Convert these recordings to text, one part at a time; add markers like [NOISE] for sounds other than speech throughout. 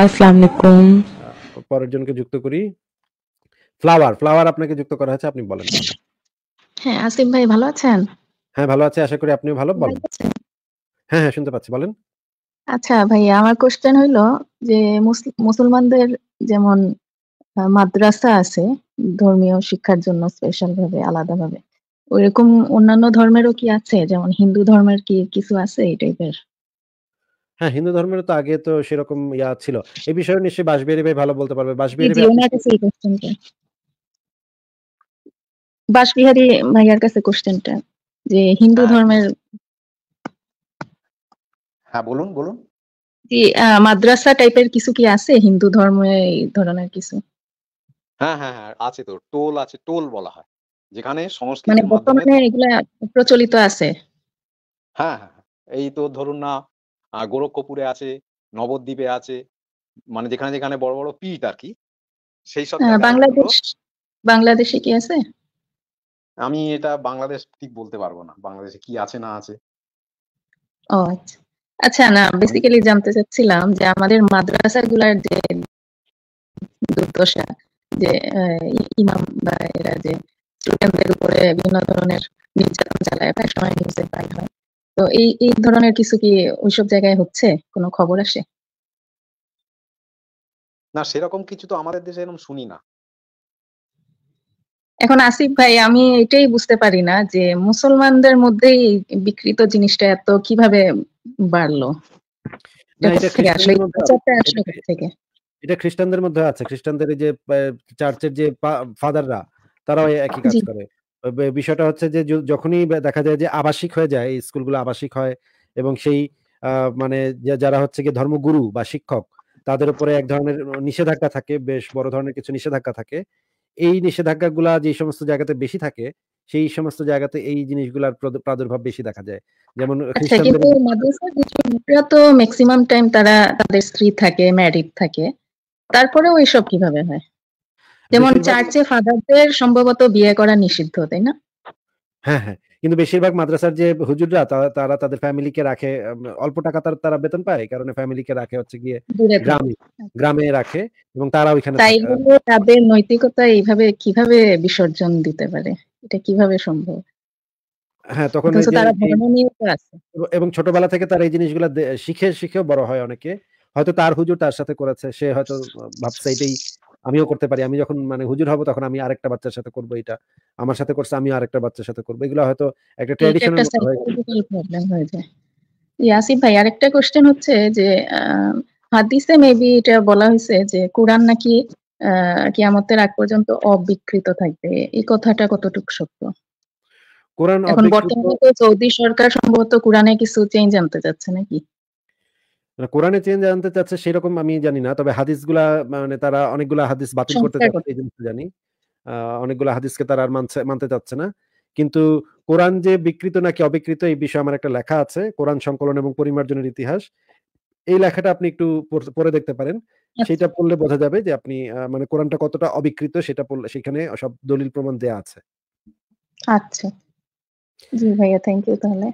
আসসালামু পরের জনকে যুক্ত করি ফ্লাওয়ার ফ্লাওয়ার আপনাকে যুক্ত করা হয়েছে আপনি বলেন হ্যাঁ আসিম ভাই ভালো আছেন হ্যাঁ ভালো আছে আশা করি আপনিও ভালো বলেন হ্যাঁ হ্যাঁ শুনতে পাচ্ছি বলেন আচ্ছা ভাইয়া আমার কোশ্চেন হইলো যে মুসলমানদের যেমন মাদ্রাসা আছে ধর্মীয় শিক্ষার জন্য স্পেশাল ভাবে আলাদা ভাবে ওইরকম অন্যান্য ধর্মেরও কি আছে যেমন হিন্দু ধর্মের কি কিছু আছে এই টাইপের হ্যাঁ হিন্দু ধর্মের তো আগে তো সেরকম ইয়া ছিল এই বিষয়ে নিশ্চয়ই বাসবিহারী ভাই ভালো বলতে পারবে বাসবিহারী ভাই ওনার কাছে এই কোশ্চেনটা বাসবিহারী ভাইয়ার কাছে কোশ্চেনটা যে হিন্দু হ্যাঁ। ধর্মের হ্যাঁ বলুন বলুন জি মাদ্রাসা টাইপের কিছু কি আছে হিন্দু ধর্মে এই ধরনের কিছু হ্যাঁ হ্যাঁ হ্যাঁ আছে তো টোল আছে টোল বলা হয় যেখানে সংস্কৃত মানে বর্তমানে এগুলা প্রচলিত আছে হ্যাঁ হ্যাঁ, হ্যাঁ। এই তো ধরুন না গোরক্ষপুরে আছে নবদ্বীপে আছে মানে যেখানে যেখানে বড় বড় পিট আর কি সেই সব বাংলাদেশ বাংলাদেশে কি আছে আমি এটা বাংলাদেশ ঠিক বলতে পারবো না বাংলাদেশে কি আছে না আছে আচ্ছা।, আচ্ছা না বেসিক্যালি জানতে চাচ্ছিলাম যে আমাদের মাদ্রাসাগুলার যে দুর্দশা যে ইমাম বা এরা যে স্টুডেন্টদের উপরে বিভিন্ন ধরনের নির্যাতন চালায় সময় নিউজে পাই হয় তো এই এই ধরনের কিছু কি ওইসব জায়গায় হচ্ছে কোনো খবর আসে না সেরকম কিছু তো আমাদের দেশে এরকম শুনি না এখন আসিফ ভাই আমি এটাই বুঝতে পারি না যে মুসলমানদের মধ্যেই বিকৃত জিনিসটা এত কিভাবে বাড়লো এটা খ্রিস্টানদের মধ্যে আছে খ্রিস্টানদের যে চার্চের যে ফাদাররা তারাও একই কাজ করে বিষয়টা হচ্ছে যে যখনই দেখা যায় যে আবাসিক হয়ে যায় স্কুলগুলো আবাসিক হয় এবং সেই মানে যারা হচ্ছে কি ধর্মগুরু বা শিক্ষক তাদের উপরে এক ধরনের নিষেধাজ্ঞা থাকে বেশ বড় ধরনের কিছু নিষেধাজ্ঞা থাকে এই নিষেধাজ্ঞা গুলা যে সমস্ত জায়গাতে বেশি থাকে সেই সমস্ত জায়গাতে এই জিনিসগুলার প্রাদুর্ভাব বেশি দেখা যায় যেমন আচ্ছা, তো ম্যাক্সিমাম টাইম তারা তাদের স্ত্রী থাকে ম্যারিড থাকে তারপরেও এসব কিভাবে হয় যেমন চার্চে ফাদারদের সম্ভবত বিয়ে করা নিষিদ্ধ তাই না হ্যাঁ হ্যাঁ কিন্তু বেশিরভাগ মাদ্রাসার যে হুজুররা তারা তাদের ফ্যামিলিকে রাখে অল্প টাকা তার তারা বেতন পায় কারণে ফ্যামিলিকে রাখে হচ্ছে গিয়ে গ্রামে আচ্ছা। গ্রামে রাখে এবং তারা ওইখানে তাই তাদের নৈতিকতা এইভাবে কিভাবে বিসর্জন দিতে পারে এটা কিভাবে সম্ভব হ্যাঁ তখন এবং ছোটবেলা থেকে তারা এই জিনিসগুলো শিখে শিখে বড় হয় অনেকে হয়তো তার হুজুর তার সাথে করেছে সে হয়তো ভাবছে এটাই আমিও করতে পারি আমি যখন মানে হুজুর হব তখন আমি আরেকটা বাচ্চার সাথে করব এটা আমার সাথে করছে আমি আরেকটা বাচ্চার সাথে করব এগুলো হয়তো একটা ট্র্যাডিশনাল প্রবলেম হয়ে যায় ইয়াসিফ ভাই আরেকটা কোশ্চেন হচ্ছে যে হাদিসে মেবি এটা বলা হয়েছে যে কোরআন নাকি কিয়ামতের আগ পর্যন্ত অবিকৃত থাকবে এই কথাটা কতটুকু সত্য কোরআন এখন বর্তমানে তো সৌদি সরকার সম্ভবত কোরআনে কিছু চেঞ্জ আনতে যাচ্ছে নাকি মানে কোরআনে চেঞ্জ আনতে চাচ্ছে সেরকম আমি জানি না তবে গুলা মানে তারা অনেকগুলা হাদিস বাতিল করতে চাচ্ছে এই জিনিসটা জানি অনেকগুলা হাদিসকে তারা আর মানছে মানতে চাচ্ছে না কিন্তু কোরআন যে বিকৃত নাকি অবিকৃত এই বিষয়ে আমার একটা লেখা আছে কোরআন সংকলন এবং পরিমার্জনের ইতিহাস এই লেখাটা আপনি একটু পড়ে দেখতে পারেন আচ্ছা। সেটা পড়লে বোঝা যাবে যে আপনি মানে কোরআনটা কতটা অবিকৃত সেটা পড়লে সেখানে সব দলিল প্রমাণ দেয়া আছে আচ্ছা জি ভাইয়া থ্যাংক ইউ তাহলে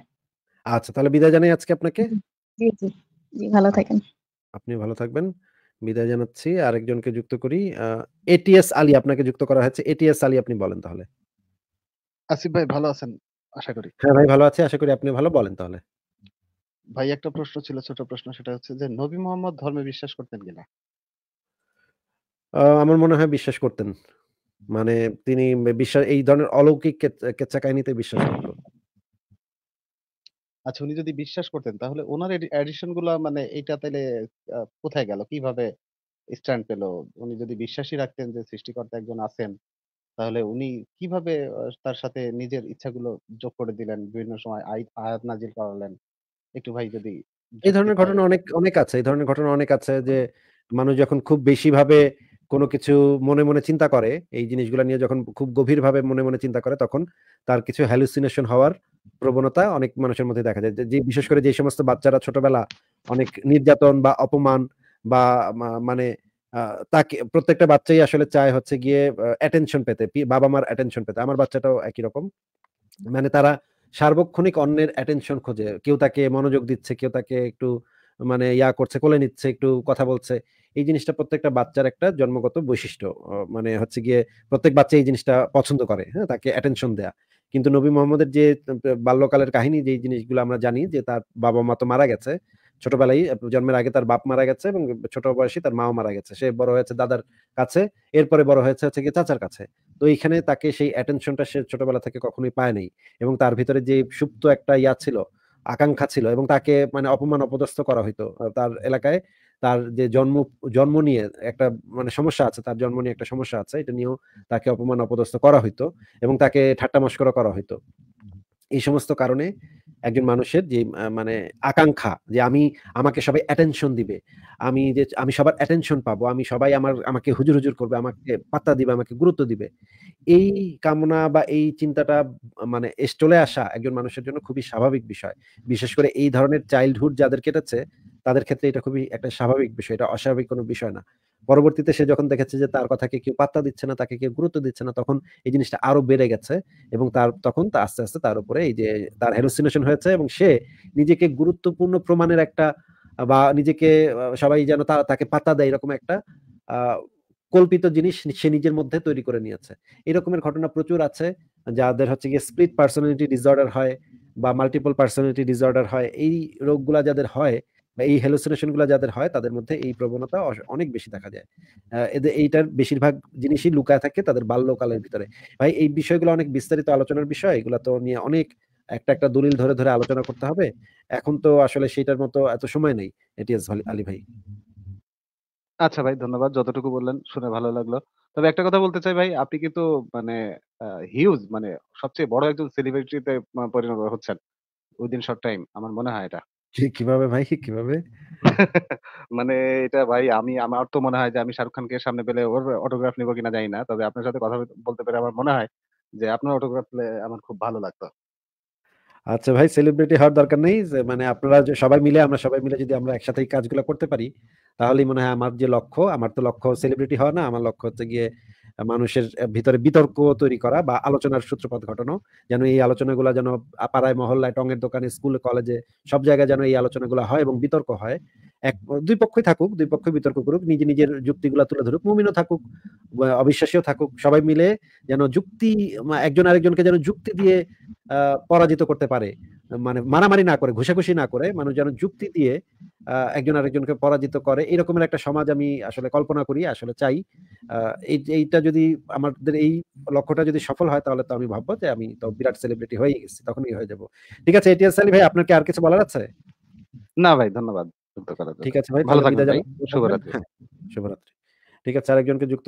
আচ্ছা তাহলে বিদায় জানাই আজকে আপনাকে জি জি জি, ভালো আচ্ছা, থাকেন। আপনি ভালো থাকবেন। বিদায় জানাচ্ছি। আরেকজনকে যুক্ত করি। এটিএস আলী আপনাকে যুক্ত করা হয়েছে। এটিএস আলী আপনি বলেন তাহলে। আসিফ ভাই ভালো আছেন? আশা করি। হ্যাঁ, ভাই ভালো আছি। আশা করি আপনি ভালো। বলেন তাহলে। ভাই একটা প্রশ্ন ছিল ছোট প্রশ্ন সেটা হচ্ছে যে নবী মোহাম্মদ ধর্মে বিশ্বাস করতেন কিনা? আমার মনে হয় বিশ্বাস করতেন। মানে তিনি বিশ্বাস এই ধরনের অলৌকিক কেচ্চা কাহিনীতে বিশ্বাস করতেন। আচ্ছা উনি যদি বিশ্বাস করতেন তাহলে ওনার এডি অ্যাডিশন গুলো মানে এটা তাহলে কোথায় গেল? কিভাবে স্ট্যান্ড পেল? উনি যদি বিশ্বাসই রাখতেন যে সৃষ্টিকর্তা একজন আছেন, তাহলে উনি কিভাবে তার সাথে নিজের ইচ্ছাগুলো যোগ করে দিলেন? বিভিন্ন সময় আই আয়াত নাজিল করালেন। একটু ভাই যদি এই ধরনের ঘটনা অনেক অনেক আছে। এই ধরনের ঘটনা অনেক আছে যে মানুষ যখন খুব বেশি ভাবে কোনো কিছু মনে, মনে চিন্তা করে, এই জিনিসগুলো নিয়ে যখন খুব গভীরভাবে মনে, মনে চিন্তা করে তখন তার কিছু হ্যালুসিনেশন হওয়ার প্রবণতা অনেক মানুষের মধ্যে দেখা যায় যে বিশেষ করে যে সমস্ত বাচ্চারা ছোটবেলা অনেক নির্যাতন বা অপমান বা মানে তাকে প্রত্যেকটা বাচ্চাই আসলে চায় হচ্ছে গিয়ে অ্যাটেনশন পেতে বাবা মার অ্যাটেনশন পেতে আমার বাচ্চাটাও একই রকম মানে তারা সার্বক্ষণিক অন্যের অ্যাটেনশন খোঁজে কেউ তাকে মনোযোগ দিচ্ছে কেউ তাকে একটু মানে ইয়া করছে কোলে নিচ্ছে একটু কথা বলছে এই জিনিসটা প্রত্যেকটা বাচ্চার একটা জন্মগত বৈশিষ্ট্য মানে হচ্ছে গিয়ে প্রত্যেক বাচ্চা এই জিনিসটা পছন্দ করে হ্যাঁ তাকে অ্যাটেনশন দেয়া কিন্তু নবী মোহাম্মদের যে বাল্যকালের কাহিনী যে জিনিসগুলো আমরা জানি যে তার বাবা মা তো মারা গেছে ছোটবেলায় জন্মের আগে তার বাপ মারা গেছে এবং ছোট বয়সে তার মাও মারা গেছে সে বড় হয়েছে দাদার কাছে এরপরে বড় হয়েছে হচ্ছে গিয়ে চাচার কাছে তো এইখানে তাকে সেই অ্যাটেনশনটা সে ছোটবেলা থেকে কখনোই পায় নাই এবং তার ভিতরে যে সুপ্ত একটা ইয়া ছিল আকাঙ্ক্ষা ছিল এবং তাকে মানে অপমান অপদস্থ করা হইতো তার এলাকায় তার যে জন্ম জন্ম নিয়ে একটা মানে সমস্যা আছে তার জন্ম নিয়ে একটা সমস্যা আছে এটা নিয়েও তাকে অপমান অপদস্থ করা হইতো এবং তাকে ঠাট্টা মস্করা করা হইতো এই সমস্ত কারণে একজন মানুষের যে মানে আকাঙ্ক্ষা যে আমি আমাকে সবাই অ্যাটেনশন দিবে আমি যে আমি সবার অ্যাটেনশন পাবো আমি সবাই আমার আমাকে হুজুর হুজুর করবে আমাকে পাত্তা দিবে আমাকে গুরুত্ব দিবে এই কামনা বা এই চিন্তাটা মানে চলে আসা একজন মানুষের জন্য খুবই স্বাভাবিক বিষয় বিশেষ করে এই ধরনের চাইল্ডহুড যাদের কেটেছে তাদের ক্ষেত্রে এটা খুবই একটা স্বাভাবিক বিষয় এটা অস্বাভাবিক কোনো বিষয় না পরবর্তীতে সে যখন দেখেছে যে তার কথাকে কেউ পাত্তা দিচ্ছে না তাকে কেউ গুরুত্ব দিচ্ছে না তখন এই জিনিসটা আরো বেড়ে গেছে এবং তার তখন তা আস্তে আস্তে তার উপরে এই যে তার হ্যালুসিনেশন হয়েছে এবং সে নিজেকে গুরুত্বপূর্ণ প্রমাণের একটা বা নিজেকে সবাই যেন তাকে পাতা দেয় এরকম একটা কল্পিত জিনিস সে নিজের মধ্যে তৈরি করে নিয়েছে এরকমের ঘটনা প্রচুর আছে যাদের হচ্ছে গিয়ে স্প্লিট পার্সোনালিটি ডিসঅর্ডার হয় বা মাল্টিপল পার্সোনালিটি ডিসঅর্ডার হয় এই রোগগুলা যাদের হয় বা এই হ্যালুসিনেশনগুলো যাদের হয় তাদের মধ্যে এই প্রবণতা অনেক বেশি দেখা যায় এদের এইটার বেশিরভাগ জিনিসই লুকায় থাকে তাদের বাল্যকালের ভিতরে ভাই এই বিষয়গুলো অনেক বিস্তারিত আলোচনার বিষয় এগুলো তো নিয়ে অনেক একটা একটা দলিল ধরে ধরে আলোচনা করতে হবে এখন তো আসলে সেটার মতো এত সময় নেই এটিএস আলী ভাই আচ্ছা ভাই ধন্যবাদ যতটুকু বললেন শুনে ভালো লাগলো তবে একটা কথা বলতে চাই ভাই আপনি কিন্তু মানে হিউজ মানে সবচেয়ে বড় একজন সেলিব্রিটিতে পরিণত হচ্ছেন উইদিন শর্ট টাইম আমার মনে হয় এটা কিভাবে ভাই কিভাবে মানে এটা ভাই আমি আমার তো মনে হয় যে আমি শাহরুখ খানকে সামনে পেলে ওর অটোগ্রাফ নিবো কিনা জানি না তবে আপনার সাথে কথা বলতে পেরে আমার মনে হয় যে আপনার অটোগ্রাফ পেলে আমার খুব ভালো লাগতো আচ্ছা ভাই সেলিব্রিটি হওয়ার দরকার নেই যে মানে আপনারা যে সবাই মিলে আমরা সবাই মিলে যদি আমরা একসাথে কাজগুলো করতে পারি তাহলেই মনে হয় আমার যে লক্ষ্য আমার তো লক্ষ্য সেলিব্রিটি হওয়া না আমার লক্ষ্য হচ্ছে গিয়ে মানুষের ভিতরে বিতর্ক তৈরি করা বা আলোচনার সূত্রপাত ঘটানো যেন এই আলোচনাগুলো যেন পাড়ায় মহল্লায় টঙের দোকানে স্কুল কলেজে সব জায়গায় যেন এই আলোচনাগুলো হয় এবং বিতর্ক হয় এক দুই পক্ষই থাকুক দুই পক্ষই বিতর্ক করুক নিজে নিজের যুক্তিগুলো তুলে ধরুক মুমিনও থাকুক অবিশ্বাসীও থাকুক সবাই মিলে যেন যুক্তি একজন আরেকজনকে যেন যুক্তি দিয়ে পরাজিত করতে পারে মানে মারামারি না করে ঘুষাঘুষি না করে মানুষ যেন যুক্তি দিয়ে একজন আরেকজনকে পরাজিত করে এরকমের একটা সমাজ আমি আসলে কল্পনা করি আসলে চাই এইটা যদি আমাদের এই লক্ষ্যটা যদি সফল হয় তাহলে তো আমি ভাববো যে আমি তো বিরাট সেলিব্রিটি হয়ে গেছি তখনই হয়ে যাব ঠিক আছে এটিএস সালি ভাই আপনাকে আর কিছু বলার আছে না ভাই ধন্যবাদ ঠিক আছে ভাই ভালো থাকবেন শুভরাত্রি [LAUGHS] শুভরাত্রি ঠিক আছে আরেকজনকে যুক্ত